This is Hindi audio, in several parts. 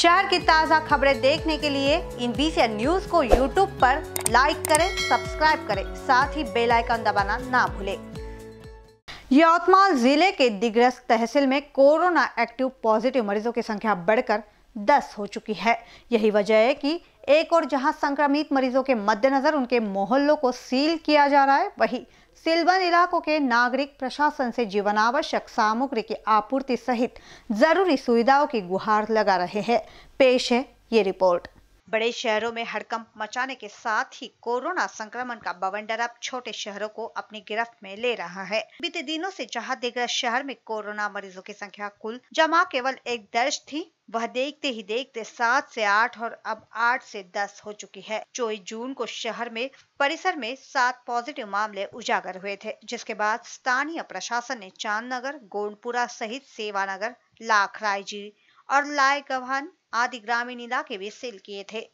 शहर की ताज़ा खबरें देखने के लिए इन बीसी न्यूज को यूट्यूब पर लाइक करें सब्सक्राइब करें साथ ही बेल आइकन दबाना ना भूलें यवतमाल जिले के दिग्रस तहसील में कोरोना एक्टिव पॉजिटिव मरीजों की संख्या बढ़कर 10 हो चुकी है यही वजह है कि एक और जहां संक्रमित मरीजों के मद्देनजर उनके मोहल्लों को सील किया जा रहा है वही सिलवन इलाकों के नागरिक प्रशासन से जीवनावश्यक सामग्री की आपूर्ति सहित जरूरी सुविधाओं की गुहार लगा रहे हैं पेश है ये रिपोर्ट बड़े शहरों में हड़कंप मचाने के साथ ही कोरोना संक्रमण का बवंडर अब छोटे शहरों को अपनी गिरफ्त में ले रहा है बीते दिनों से जहां दिग्रस शहर में कोरोना मरीजों की संख्या कुल जमा केवल एक दर्ज थी वह देखते ही देखते सात से आठ और अब आठ से दस हो चुकी है चौबीस जून को शहर में परिसर में सात पॉजिटिव मामले उजागर हुए थे जिसके बाद स्थानीय प्रशासन ने चांदनगर गोंडपुरा सहित सेवानगर लाखरायजी और गवान आदि ग्रामीण इलाके भी सील किए थे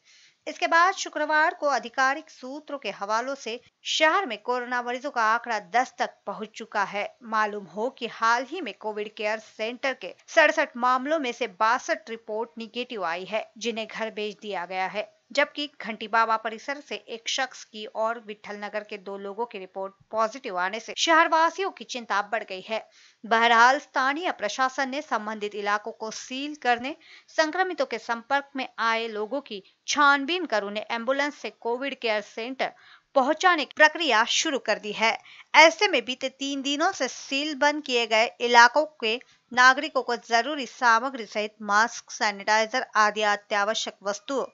इसके बाद शुक्रवार को आधिकारिक सूत्रों के हवालों से शहर में कोरोना मरीजों का आंकड़ा दस तक पहुंच चुका है मालूम हो कि हाल ही में कोविड केयर सेंटर के सड़सठ मामलों में से बासठ रिपोर्ट निगेटिव आई है जिन्हें घर भेज दिया गया है जबकि घंटी बाबा परिसर से एक शख्स की और विठल नगर के दो लोगों की रिपोर्ट पॉजिटिव आने से शहरवासियों की चिंता बढ़ गई है बहरहाल स्थानीय प्रशासन ने संबंधित इलाकों को सील करने संक्रमितों के संपर्क में आए लोगों की छानबीन कर उन्हें एम्बुलेंस से कोविड केयर सेंटर पहुंचाने की प्रक्रिया शुरू कर दी है ऐसे में बीते तीन दिनों से सील बंद किए गए इलाकों के नागरिकों को जरूरी सामग्री सहित मास्क सैनिटाइजर आदि अत्यावश्यक वस्तुओं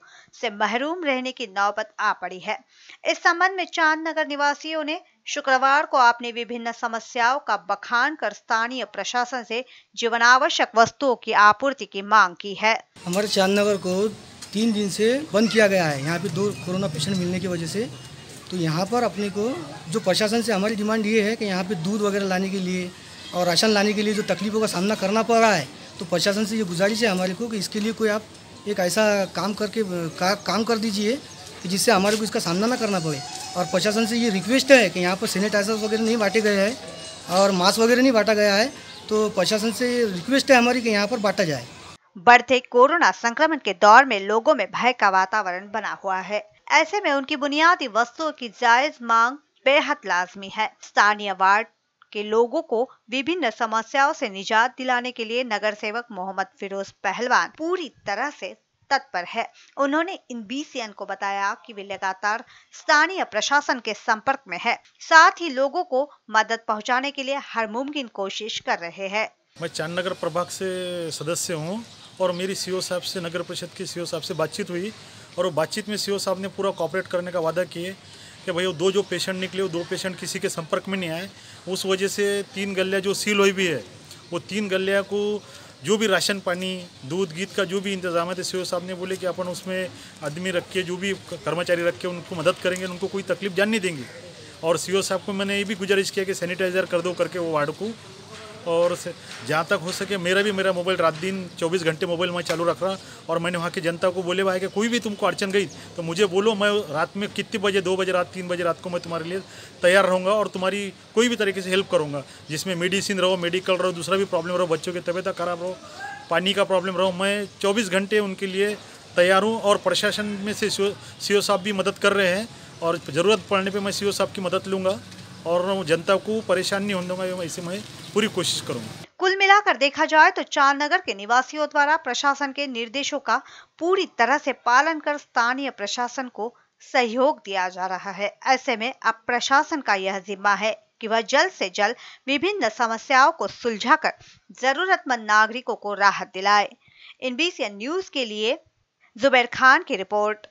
से महरूम रहने की नौबत आ पड़ी है इस संबंध में चांद नगर निवासियों ने शुक्रवार को अपनी विभिन्न समस्याओं का बखान कर स्थानीय प्रशासन से जीवनावश्यक वस्तुओं की आपूर्ति की मांग की है हमारे चांद नगर को तीन दिन से बंद किया गया है यहाँ पे दो कोरोना पेशेंट मिलने की वजह से तो यहाँ पर अपने को जो प्रशासन से हमारी डिमांड ये है कि यहाँ पे दूध वगैरह लाने के लिए और राशन लाने के लिए जो तकलीफ़ों का सामना करना पड़ रहा है तो प्रशासन से ये गुजारिश है हमारे को कि इसके लिए कोई आप एक ऐसा काम करके का, काम कर दीजिए कि जिससे हमारे को इसका सामना ना करना पड़े और प्रशासन से ये रिक्वेस्ट है कि यहाँ पर सैनिटाइजर वगैरह नहीं बांटे गए हैं और मास्क वगैरह नहीं बांटा गया है तो प्रशासन से रिक्वेस्ट है हमारी कि यहाँ पर बांटा जाए बढ़ते कोरोना संक्रमण के दौर में लोगों में भय का वातावरण बना हुआ है ऐसे में उनकी बुनियादी वस्तुओं की जायज मांग बेहद लाजमी है स्थानीय वार्ड के लोगों को विभिन्न समस्याओं से निजात दिलाने के लिए नगर सेवक मोहम्मद फिरोज पहलवान पूरी तरह से तत्पर है उन्होंने इन बीसीएन को बताया कि वे लगातार स्थानीय प्रशासन के संपर्क में है साथ ही लोगों को मदद पहुंचाने के लिए हर मुमकिन कोशिश कर रहे हैं मैं चांद नगर प्रभाग से सदस्य हूं और मेरी सी साहब से नगर परिषद के सी साहब से बातचीत हुई और वो बातचीत में सी साहब ने पूरा कॉपरेट करने का वादा किए कि भाई वो दो जो पेशेंट निकले वो दो पेशेंट किसी के संपर्क में नहीं आए उस वजह से तीन गलियाँ जो सील हुई भी है वो तीन गलियाँ को जो भी राशन पानी दूध गीत का जो भी इंतजाम है सी तो सी साहब ने बोले कि अपन उसमें आदमी रख के जो भी कर्मचारी रख के उनको मदद करेंगे उनको कोई तकलीफ जान नहीं देंगे और सी साहब को मैंने ये भी गुजारिश किया कि सैनिटाइज़र कर दो करके वो वार्ड को और जहाँ तक हो सके मेरा भी मेरा मोबाइल रात दिन चौबीस घंटे मोबाइल मैं चालू रख रहा और मैंने वहाँ की जनता को बोले भाई कि कोई भी तुमको अड़चन गई तो मुझे बोलो मैं रात में कितने बजे दो बजे रात तीन बजे रात को मैं तुम्हारे लिए तैयार रहूँगा और तुम्हारी कोई भी तरीके से हेल्प करूँगा जिसमें मेडिसिन रहो मेडिकल रहो दूसरा भी प्रॉब्लम रहो बच्चों की तबीयत खराब रहो पानी का प्रॉब्लम रहो मैं चौबीस घंटे उनके लिए तैयार हूँ और प्रशासन में से सी साहब भी मदद कर रहे हैं और ज़रूरत पड़ने पर मैं सी साहब की मदद लूँगा और जनता को परेशान नहीं होगा ऐसे मैं पूरी कोशिश करूंगा कुल मिलाकर देखा जाए तो नगर के निवासियों द्वारा प्रशासन के निर्देशों का पूरी तरह से पालन कर स्थानीय प्रशासन को सहयोग दिया जा रहा है ऐसे में अब प्रशासन का यह जिम्मा है कि वह जल्द से जल्द विभिन्न समस्याओं को सुलझाकर जरूरतमंद नागरिकों को राहत दिलाए इन न्यूज के लिए जुबैर खान की रिपोर्ट